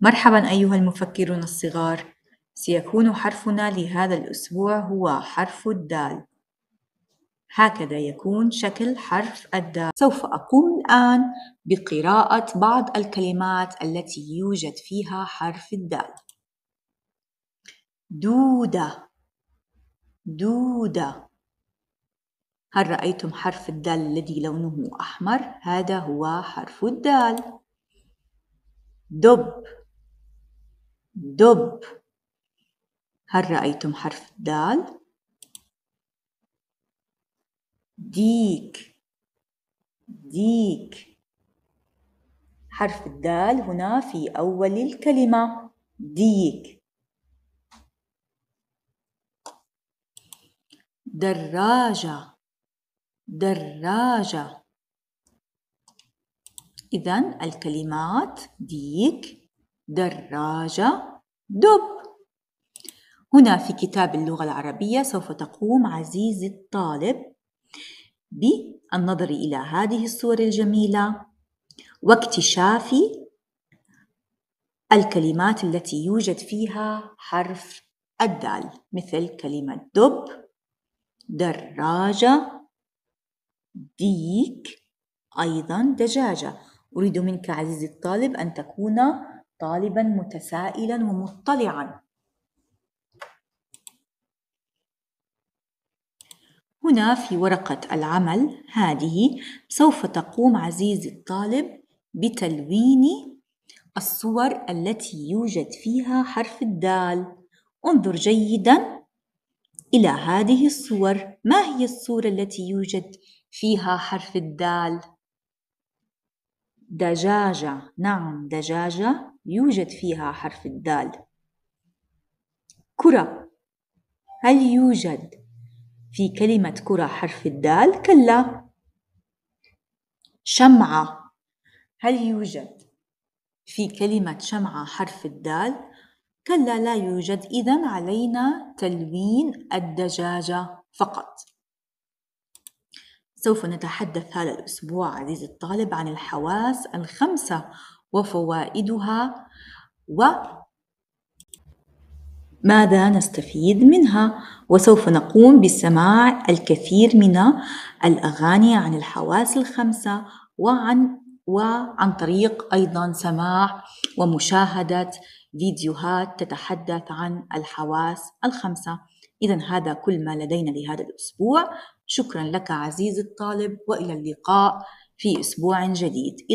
مرحبا أيها المفكرون الصغار سيكون حرفنا لهذا الأسبوع هو حرف الدال هكذا يكون شكل حرف الدال سوف أقوم الآن بقراءة بعض الكلمات التي يوجد فيها حرف الدال دودة دودة هل رأيتم حرف الدال الذي لونه أحمر؟ هذا هو حرف الدال دب دب هل رأيتم حرف الدال؟ ديك ديك حرف الدال هنا في أول الكلمة ديك دراجة دراجة إذن الكلمات ديك دراجة دب هنا في كتاب اللغة العربية سوف تقوم عزيزي الطالب بالنظر إلى هذه الصور الجميلة واكتشاف الكلمات التي يوجد فيها حرف الدال مثل كلمة دب دراجة ديك أيضا دجاجة أريد منك عزيزي الطالب أن تكون طالبا متسائلا ومطلعا هنا في ورقة العمل هذه سوف تقوم عزيزي الطالب بتلوين الصور التي يوجد فيها حرف الدال انظر جيدا إلى هذه الصور ما هي الصورة التي يوجد فيها حرف الدال دجاجة نعم دجاجة يوجد فيها حرف الدال كرة هل يوجد في كلمة كرة حرف الدال؟ كلا شمعة هل يوجد في كلمة شمعة حرف الدال؟ كلا لا يوجد إذا علينا تلوين الدجاجة فقط سوف نتحدث هذا الأسبوع عزيزي الطالب عن الحواس الخمسة وفوائدها و ماذا نستفيد منها وسوف نقوم بسماع الكثير من الأغاني عن الحواس الخمسة وعن وعن طريق أيضا سماع ومشاهدة فيديوهات تتحدث عن الحواس الخمسة إذا هذا كل ما لدينا لهذا الأسبوع شكرا لك عزيزي الطالب وإلى اللقاء في أسبوع جديد